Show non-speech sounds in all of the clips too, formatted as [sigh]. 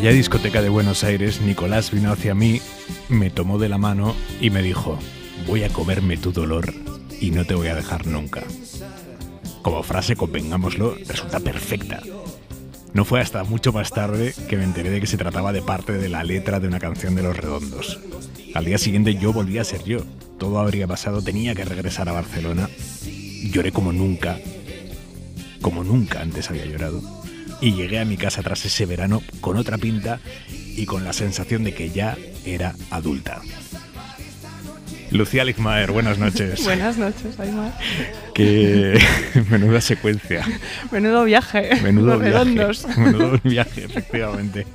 aquella discoteca de Buenos Aires, Nicolás vino hacia mí, me tomó de la mano y me dijo, voy a comerme tu dolor y no te voy a dejar nunca. Como frase, convengámoslo, resulta perfecta. No fue hasta mucho más tarde que me enteré de que se trataba de parte de la letra de una canción de Los Redondos. Al día siguiente yo volví a ser yo. Todo habría pasado, tenía que regresar a Barcelona. Lloré como nunca, como nunca antes había llorado y llegué a mi casa tras ese verano con otra pinta y con la sensación de que ya era adulta. Lucía Ligmaer, buenas noches. [laughs] Buenas noches, Aymar. [laughs] menuda secuencia. Menudo viaje. Menudo viaje. [laughs] Menudo viaje, efectivamente.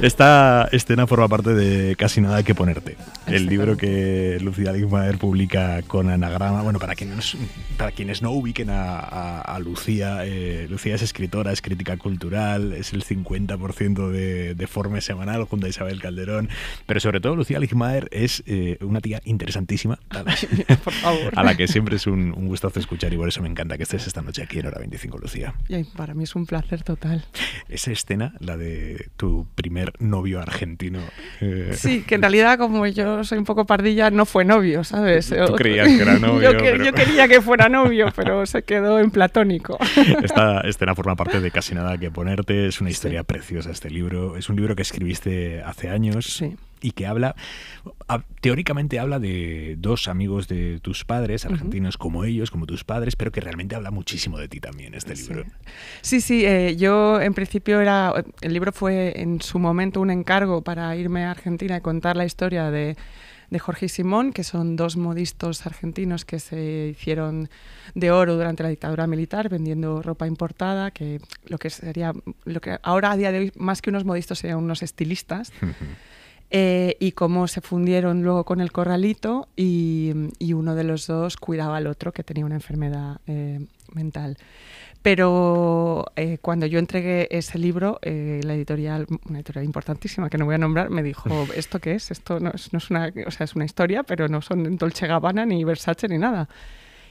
Esta escena forma parte de Casi nada que ponerte, el libro que Lucía Ligmaer publica con anagrama. Bueno, para quienes, para quienes no ubiquen a, Lucía, eh, Lucía es escritora, es crítica cultural, es el 50% de, de Semanal junto a Isabel Calderón, pero sobre todo Lucía Ligmaer es eh, una tía interesantísima, a la, [laughs] a la que siempre es un, gustazo escuchar y por eso me encanta que estés esta noche aquí en Hora 25, Lucía. Y para mí es un placer total. Esa escena, la de tu primer novio argentino. Eh, sí, que en realidad como yo soy un poco pardilla, no fue novio, ¿sabes? Tú creías que era [laughs] novio. yo, quería que fuera novio, pero se quedó en platónico. [laughs] Esta escena forma parte de Casi Nada que Ponerte, es una historia preciosa este libro, es un libro que escribiste hace años. Sí y que habla, teóricamente habla de dos amigos de tus padres, argentinos como ellos, como tus padres, pero que realmente habla muchísimo de ti también este libro. Sí, sí, eh, yo en principio era, el libro fue en su momento un encargo para irme a Argentina y contar la historia de Jorge y Simón, que son dos modistos argentinos que se hicieron de oro durante la dictadura militar vendiendo ropa importada, que lo que sería lo que ahora a día de hoy más que unos modistos serían unos estilistas. Eh, y cómo se fundieron luego con el corralito y, uno de los dos cuidaba al otro que tenía una enfermedad eh, mental. Pero eh, cuando yo entregué ese libro, la editorial, una editorial importantísima que no voy a nombrar, me dijo, [laughs] ¿esto qué es? Esto no es, no es una, o sea, es una historia, pero no son Dolce Gabbana ni Versace ni nada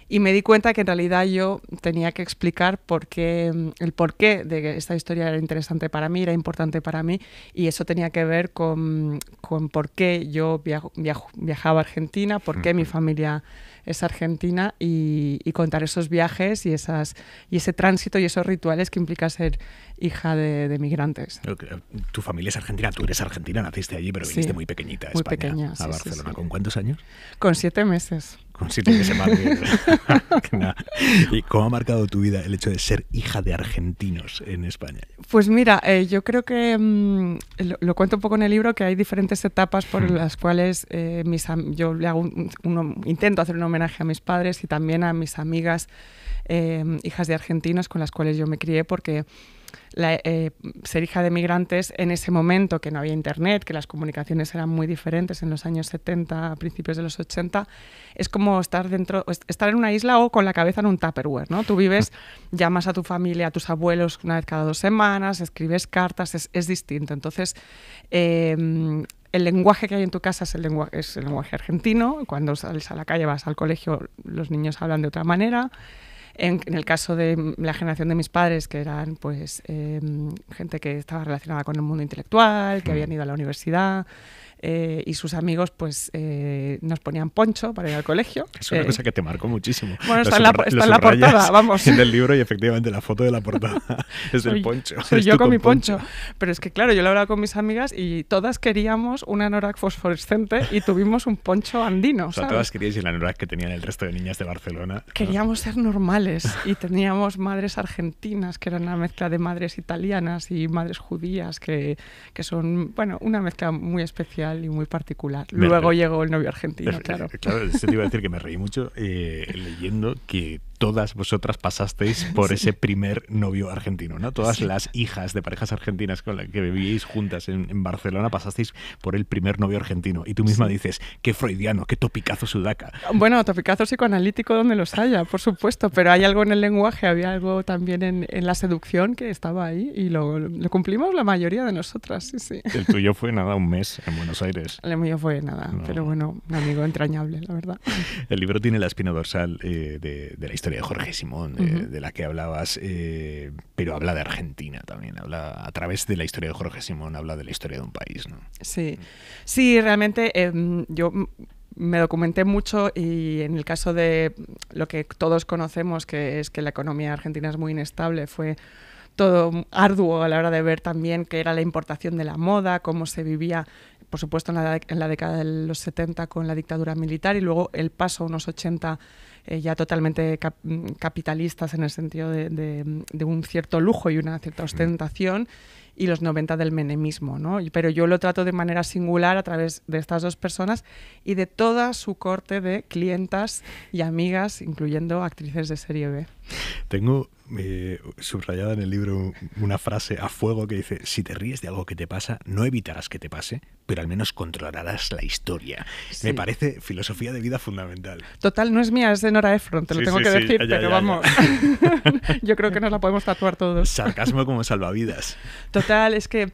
y me di cuenta que en realidad yo tenía que explicar por qué, el porqué de que esta historia era interesante para mí, era importante para mí, y eso tenía que ver con, con por qué yo viajaba a Argentina, por qué mi familia es argentina, y, y, contar esos viajes y, esas, y ese tránsito y esos rituales que implica ser hija de, migrantes. Eh, tu familia es argentina, tú eres argentina, naciste allí, pero viniste muy pequeñita a muy pequeña, a Barcelona. ¿Con cuántos años? Con siete meses que se [laughs] ¿Y cómo ha marcado tu vida el hecho de ser hija de argentinos en España? Pues mira, eh, yo creo que mm, lo, cuento un poco en el libro que hay diferentes etapas por hmm. las cuales eh, mis, yo le hago un, intento hacer un homenaje a mis padres y también a mis amigas eh, hijas de argentinos con las cuales yo me crié porque la, eh, ser hija de migrantes en ese momento que no había internet, que las comunicaciones eran muy diferentes en los años 70, a principios de los 80, es como estar dentro, estar en una isla o con la cabeza en un Tupperware, ¿no? Tú vives, [laughs] llamas a tu familia, a tus abuelos una vez cada dos semanas, escribes cartas, es, es distinto. Entonces, em, el lenguaje que hay en tu casa es el lenguaje, es el lenguaje argentino, cuando sales a la calle, vas al colegio, los niños hablan de otra manera. En, el caso de la generación de mis padres, que eran pues em, gente que estaba relacionada con el mundo intelectual, que habían hmm. ido a la universidad, eh, y sus amigos pues eh, nos ponían poncho para ir al colegio. Es una eh, cosa que te marcó muchísimo. [laughs] Bueno, está, en la, portada, vamos. En el libro y efectivamente la foto de la portada [laughs] es del el poncho. [laughs] yo con, mi poncho. Pero es que claro, yo lo hablaba con mis amigas y todas queríamos una anorak fosforescente y tuvimos un poncho andino. O sea, todas queríais el anorak que tenían el resto de niñas de Barcelona. Queríamos ser normales y teníamos madres argentinas que eran una mezcla de madres italianas y madres judías que, que son, bueno, una mezcla muy especial y muy particular. Luego llegó el novio argentino, claro. Eh, claro, te iba a decir que me reí mucho eh, leyendo que todas vosotras pasasteis por [laughs] ese primer novio argentino, ¿no? Todas las hijas de parejas argentinas con las que vivíais juntas en, Barcelona pasasteis por el primer novio argentino. Y tú misma dices, qué freudiano, qué topicazo sudaca. Bueno, topicazo psicoanalítico donde los haya, por supuesto, pero hay algo en el lenguaje, había algo también en, la seducción que estaba ahí y lo, cumplimos la mayoría de nosotras, sí, sí. El tuyo fue nada, un mes en Buenos Aires. [laughs] El mío fue nada, pero bueno, un amigo entrañable, la verdad. El libro tiene la espina dorsal eh, de la historia Jorge Simón, de, la que hablabas, eh, pero habla de Argentina también, habla a través de la historia de Jorge Simón, habla de la historia de un país. ¿no? Sí, sí, realmente em, yo me documenté mucho y en el caso de lo que todos conocemos, que es que la economía argentina es muy inestable, fue todo arduo a la hora de ver también que era la importación de la moda, cómo se vivía, por supuesto, en la, en la década de los 70 con la dictadura militar y luego el paso a unos 80 eh, ya totalmente capitalistas en el sentido de, un cierto lujo y una cierta ostentación, y los 90 del menemismo. ¿no? Pero yo lo trato de manera singular a través de estas dos personas y de toda su corte de clientas y amigas, incluyendo actrices de serie B. Tengo eh, subrayada en el libro una frase a fuego que dice, si te ríes de algo que te pasa, no evitarás que te pase, pero al menos controlarás la historia. Me parece filosofía de vida fundamental. Total, no es mía, es de Nora Efron, te lo tengo que decir, pero vamos, [laughs] yo creo que nos la podemos tatuar todos. Sarcasmo como salvavidas. Total, es que...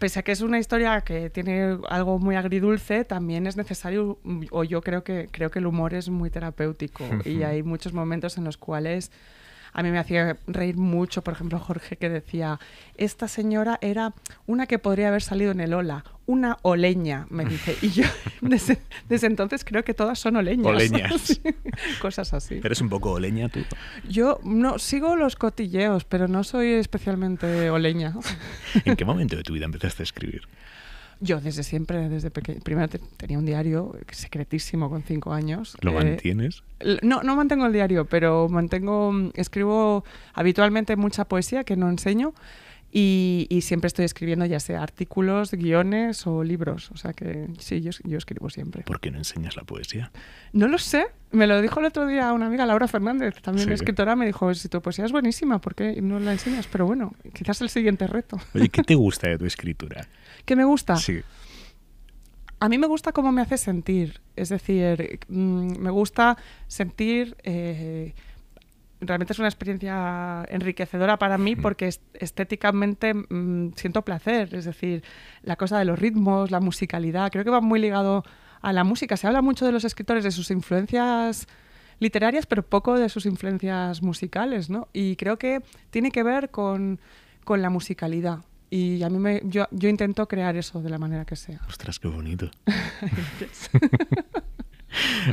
pese a que es una historia que tiene algo muy agridulce, también es necesario, o yo creo que, creo que el humor es muy terapéutico y hay muchos momentos en los cuales a mí me hacía reír mucho, por ejemplo, Jorge que decía, esta señora era una que podría haber salido en el Ola, una oleña, me dice. Y yo [laughs] desde, entonces creo que todas son oleñas. [laughs] cosas así. ¿Eres un poco oleña tú? Yo no, sigo los cotilleos, pero no soy especialmente oleña. [laughs] ¿En qué momento de tu vida empezaste a escribir? Yo desde siempre, desde pequeño, primero tenía un diario secretísimo con cinco años. ¿Lo eh, mantienes? No, no mantengo el diario, pero mantengo, escribo habitualmente mucha poesía que no enseño. Y, y, siempre estoy escribiendo ya sea artículos, guiones o libros. O sea que sí, yo, yo, escribo siempre. ¿Por qué no enseñas la poesía? No lo sé. Me lo dijo el otro día una amiga, Laura Fernández, también escritora, me dijo, si tu poesía es buenísima, ¿por qué no la enseñas? Pero bueno, quizás el siguiente reto. Oye, ¿qué te [laughs] gusta de tu escritura? ¿Qué me gusta? Sí. A mí me gusta cómo me hace sentir. Es decir, mm, me gusta sentir. Eh, realmente es una experiencia enriquecedora para mí porque estéticamente mm, siento placer. Es decir, la cosa de los ritmos, la musicalidad, creo que va muy ligado a la música. Se habla mucho de los escritores, de sus influencias literarias, pero poco de sus influencias musicales, Y creo que tiene que ver con la musicalidad. Y a mí me, yo, yo intento crear eso de la manera que sea. Ostras, qué bonito. [laughs] [laughs]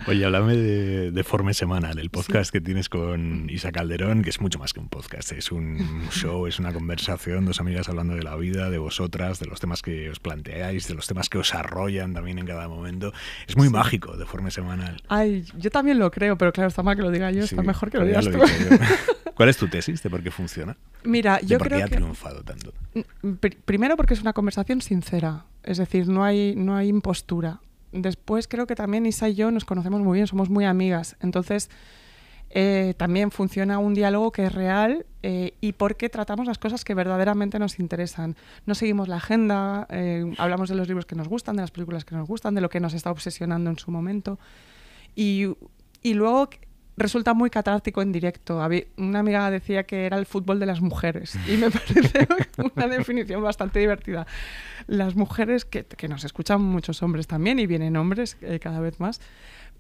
Oye, háblame de, de Forme Semanal, el podcast que tienes con Isa Calderón, que es mucho más que un podcast, es un [laughs] show, es una conversación, dos amigas hablando de la vida, de vosotras, de los temas que os planteáis, de los temas que os arrollan también en cada momento. Es muy mágico, de Forme Semanal. Ay, yo también lo creo, pero claro, está mal que lo diga yo, está mejor que lo digas tú. ¿Cuál es tu tesis de por qué funciona? Mira, yo por creo qué ha que, triunfado tanto? Mm, primero porque es una conversación sincera, es decir, no hay, no hay impostura. Después creo que también Isa y yo nos conocemos muy bien, somos muy amigas, entonces eh, también funciona un diálogo que es real eh, y porque tratamos las cosas que verdaderamente nos interesan. No seguimos la agenda, eh, hablamos de los libros que nos gustan, de las películas que nos gustan, de lo que nos está obsesionando en su momento. Y, y luego resulta muy catártico en directo. Una amiga decía que era el fútbol de las mujeres y me [laughs] parece una definición bastante divertida. Las mujeres, que, que nos escuchan muchos hombres también y vienen hombres eh, cada vez más,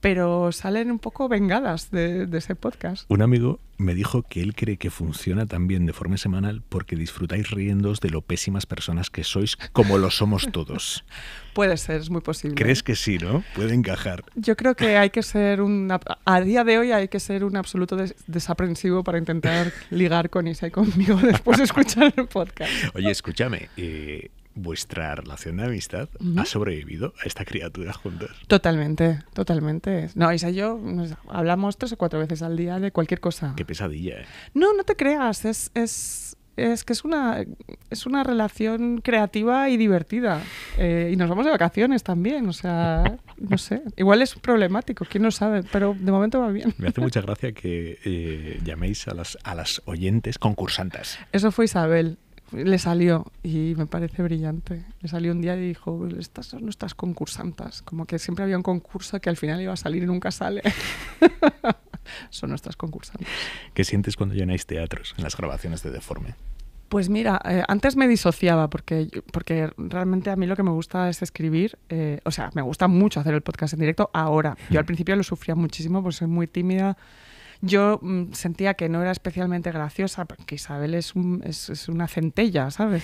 pero salen un poco vengadas de, ese podcast. Un amigo me dijo que él cree que funciona también de forma semanal porque disfrutáis riendoos de lo pésimas personas que sois, como lo somos todos. [laughs] Puede ser, es muy posible. ¿Crees que sí, no? Puede encajar. Yo creo que hay que ser un... A día de hoy hay que ser un absoluto desaprensivo para intentar ligar con Isa y conmigo [laughs] después de escuchar el podcast. Oye, escúchame, eh, vuestra relación de amistad ha sobrevivido a esta criatura juntos. Totalmente, totalmente. No, Isa y yo hablamos tres o cuatro veces al día de cualquier cosa. Qué pesadilla, ¿eh? No, no te creas, es, es, que es una, es una relación creativa y divertida. Eh, y nos vamos de vacaciones también, o sea, no sé. Igual es problemático, quién no sabe, pero de momento va bien. Me hace mucha gracia que eh, llaméis a las, a las oyentes concursantas. Eso fue Isabel le salió y me parece brillante. Le salió un día y dijo, estas son nuestras concursantas, como que siempre había un concurso que al final iba a salir y nunca sale. [laughs] son nuestras concursantes. ¿Qué sientes cuando llenáis teatros en las grabaciones de Deforme? Pues mira, eh, antes me disociaba porque, porque realmente a mí lo que me gusta es escribir, eh, o sea, me gusta mucho hacer el podcast en directo ahora. Yo al [laughs] principio lo sufría muchísimo porque soy muy tímida, yo mm, sentía que no era especialmente graciosa, porque Isabel es, es, una centella, ¿sabes?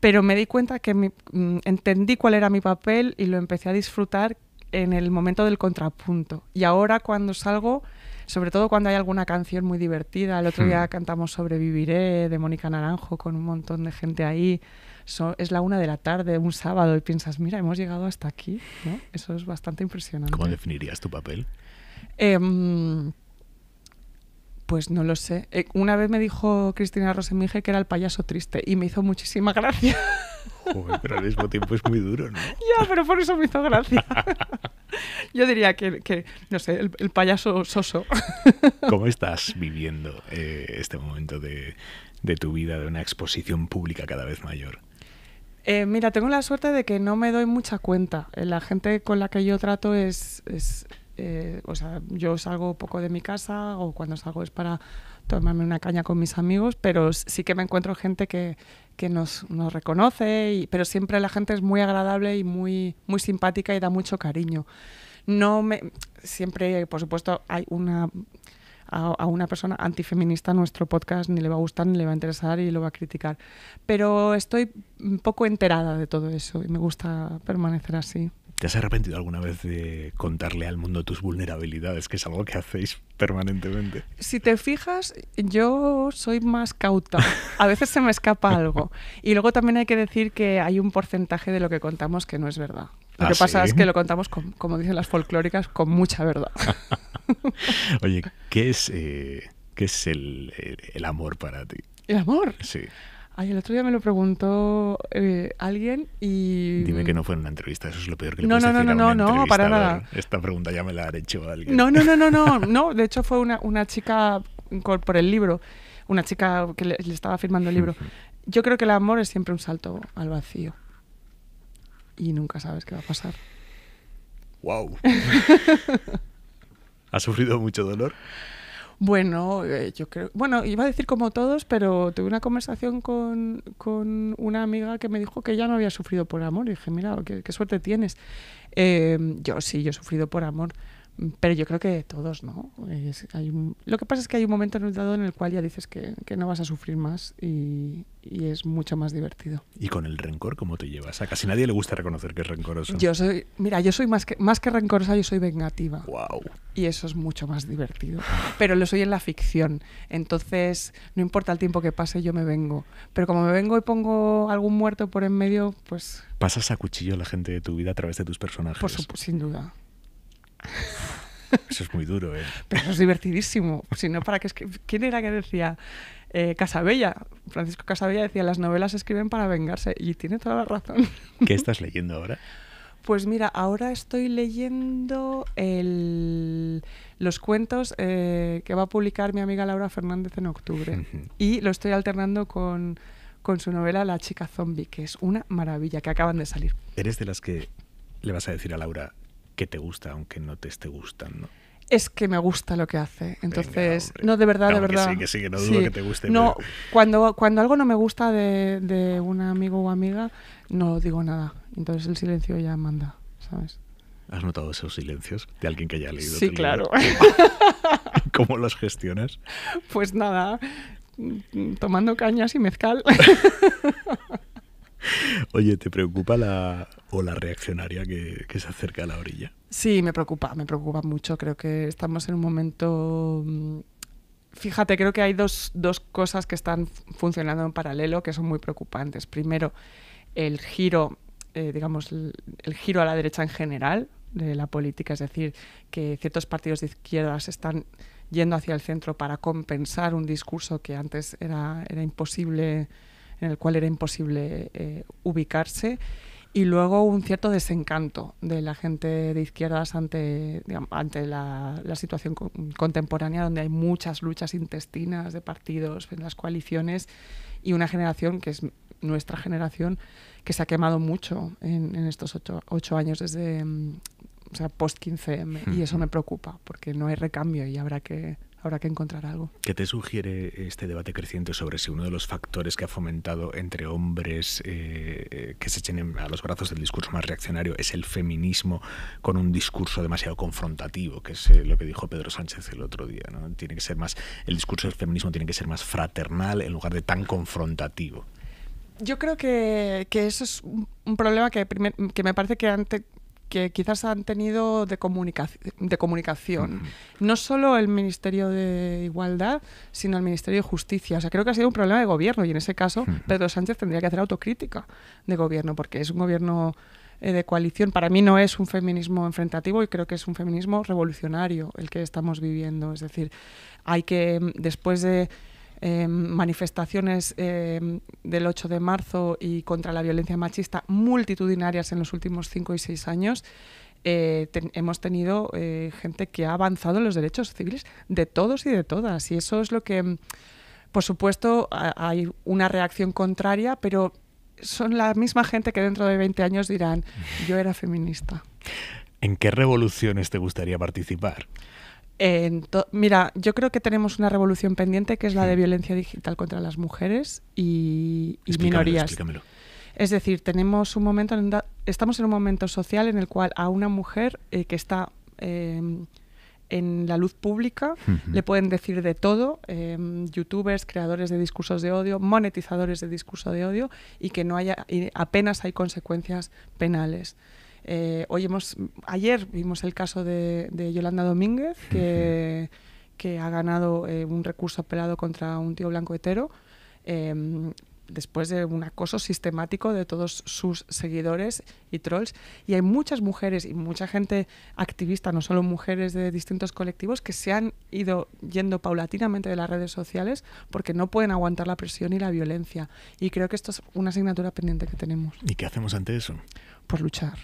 Pero me di cuenta que mm, entendí cuál era mi papel y lo empecé a disfrutar en el momento del contrapunto. Y ahora cuando salgo, sobre todo cuando hay alguna canción muy divertida, el otro día hmm. cantamos Sobreviviré de Mónica Naranjo con un montón de gente ahí. es la una de la tarde, un sábado, y piensas, mira, hemos llegado hasta aquí. ¿no? Eso es bastante impresionante. ¿Cómo definirías tu papel? Eh, pues no lo sé. Eh, una vez me dijo Cristina Rosemige que era el payaso triste y me hizo muchísima gracia. Joder, pero al mismo tiempo es muy duro, ¿no? [laughs] Ya, pero por eso me hizo gracia. [laughs] Yo diría que, no sé, el, payaso soso. ¿Cómo estás viviendo eh, este momento de, tu vida, de una exposición pública cada vez mayor? Eh, mira, tengo la suerte de que no me doy mucha cuenta. La gente con la que yo trato es, es, eh, o sea, yo salgo poco de mi casa o cuando salgo es para tomarme una caña con mis amigos, pero sí que me encuentro gente que, que nos, nos, reconoce, pero siempre la gente es muy agradable y muy, muy simpática y da mucho cariño. No me, siempre, por supuesto, hay una a, una persona antifeminista nuestro podcast ni le va a gustar, ni le va a interesar y lo va a criticar. Pero estoy un poco enterada de todo eso y me gusta permanecer así. ¿Te has arrepentido alguna vez de contarle al mundo tus vulnerabilidades, que es algo que hacéis permanentemente? Si te fijas, yo soy más cauta. A veces se me escapa algo. Y luego también hay que decir que hay un porcentaje de lo que contamos que no es verdad. Lo ah, que pasa es que lo contamos, como dicen las folclóricas, con mucha verdad. [laughs] Oye, ¿qué es, eh, qué es el, el amor para ti? El amor. Sí. Ay, el otro día me lo preguntó eh, alguien y... Dime que no fue en una entrevista, eso es lo peor que le no, no, no, no, no, no, para nada. Esta pregunta ya me la ha hecho alguien. No, no, no, no, no, [laughs] no. de hecho fue una, chica por el libro, una chica que le, estaba firmando el libro. [laughs] Yo creo que el amor es siempre un salto al vacío y nunca sabes qué va a pasar. ¡Wow! [laughs] ¿Ha sufrido mucho dolor? Bueno, eh, yo creo. Bueno, iba a decir como todos, pero tuve una conversación con, una amiga que me dijo que ya no había sufrido por amor. Y dije, mira, qué, qué suerte tienes. Em, yo sí, yo he sufrido por amor. Pero yo creo que todos, ¿no? lo que pasa es que hay un momento en el dado en el cual ya dices que, no vas a sufrir más y, es mucho más divertido. ¿Y con el rencor cómo te llevas? A casi nadie le gusta reconocer que es rencoroso. Yo soy, mira, yo soy más que, más que rencorosa, yo soy vengativa. Wow. Y eso es mucho más divertido. Pero lo soy en la ficción. Entonces, no importa el tiempo que pase, yo me vengo. Pero como me vengo y pongo algún muerto por en medio, pues... Pasas a cuchillo a la gente de tu vida a través de tus personajes. Por supuesto, sin duda. Eso es muy duro, ¿eh? Pero es divertidísimo. Si no, ¿para qué ¿Quién era que decía eh, Casabella? Francisco Casabella decía, las novelas se escriben para vengarse. Y tiene toda la razón. ¿Qué estás leyendo ahora? Pues mira, ahora estoy leyendo los cuentos eh, que va a publicar mi amiga Laura Fernández en octubre. Y lo estoy alternando con, con su novela La chica zombie, que es una maravilla, que acaban de salir. ¿Eres de las que le vas a decir a Laura, que te gusta, aunque no te esté gustando. Es que me gusta lo que hace. Entonces, no, de verdad, de verdad. sí, que sí, que no dudo que te guste. No, cuando, cuando algo no me gusta de, de un amigo o amiga, no digo nada. Entonces el silencio ya manda, ¿sabes? ¿Has notado esos silencios de alguien que haya leído? Sí, claro. [laughs] ¿Cómo los gestionas? Pues nada, tomando cañas y mezcal. [laughs] Oye, ¿te preocupa la, o la reaccionaria que, se acerca a la orilla. Sí, me preocupa, me preocupa mucho. Creo que estamos en un momento mm, fíjate, creo que hay dos, dos, cosas que están funcionando en paralelo que son muy preocupantes. Primero, el giro, eh, digamos, el, giro a la derecha en general de la política, es decir, que ciertos partidos de izquierdas están yendo hacia el centro para compensar un discurso que antes era, era imposible, en el cual era imposible eh, ubicarse y luego un cierto desencanto de la gente de izquierdas ante, ante la, situación contemporánea donde hay muchas luchas intestinas de partidos, en las coaliciones y una generación que es nuestra generación que se ha quemado mucho en, estos ocho, años desde mm, post 15M y eso me preocupa porque no hay recambio y habrá que habrá que encontrar algo. ¿Qué te sugiere este debate creciente sobre si uno de los factores que ha fomentado entre hombres eh, eh, que se echen a los brazos del discurso más reaccionario es el feminismo con un discurso demasiado confrontativo, que es eh, lo que dijo Pedro Sánchez el otro día? Tiene que ser más, el discurso del feminismo tiene que ser más fraternal en lugar de tan confrontativo yo creo que, eso es un problema que, que me parece que antes que quizás han tenido de, comunicación. No solo el Ministerio de Igualdad, sino el Ministerio de Justicia. O sea, creo que ha sido un problema de gobierno y en ese caso Pedro Sánchez tendría que hacer autocrítica de gobierno porque es un gobierno eh, de coalición. Para mí no es un feminismo enfrentativo y creo que es un feminismo revolucionario el que estamos viviendo. Es decir, hay que, mm, después de Em, manifestaciones em, del 8 de marzo y contra la violencia machista multitudinarias en los últimos 5 y 6 años, eh, hemos tenido eh, gente que ha avanzado en los derechos civiles de todos y de todas. Y eso es lo que, por supuesto, hay una reacción contraria, pero son la misma gente que dentro de 20 años dirán, yo era feminista. ¿En qué revoluciones te gustaría participar? Mira, yo creo que tenemos una revolución pendiente que es la de hmm. violencia digital contra las mujeres y, minorías. Es decir, tenemos un momento, estamos en un momento social en el cual a una mujer eh, que está em, en la luz pública hmm. le pueden decir de todo, em, youtubers, creadores de discursos de odio, monetizadores de discurso de odio y que no haya apenas hay consecuencias penales. Eh, hoy hemos, ayer vimos el caso de, Yolanda Domínguez, que, ha ganado eh, un recurso apelado contra un tío blanco hetero. Em, después de un acoso sistemático de todos sus seguidores y trolls. Y hay muchas mujeres y mucha gente activista, no solo mujeres de distintos colectivos, que se han ido yendo paulatinamente de las redes sociales porque no pueden aguantar la presión y la violencia. Y creo que esto es una asignatura pendiente que tenemos. ¿Y qué hacemos ante eso? Por luchar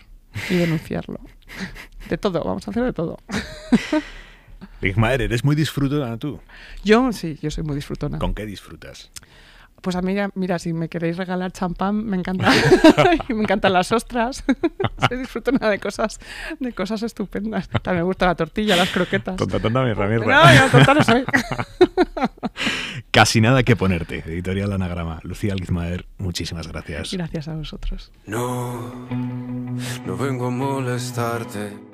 y denunciarlo. De todo, vamos a hacer de todo. [laughs] Big Madre, eres muy disfrutona tú. Yo sí, yo soy muy disfrutona. ¿Con qué disfrutas? Pues a mí, mira, si me queréis regalar champán, me encanta. [laughs] [laughs] me encantan las ostras. Se [laughs] disfruta de cosas, de cosas estupendas. También me gusta la tortilla, las croquetas. Ramiro. No, Casi nada que ponerte. Editorial Anagrama. Lucía Alguizmaer, muchísimas gracias. Gracias a vosotros. No, no vengo a molestarte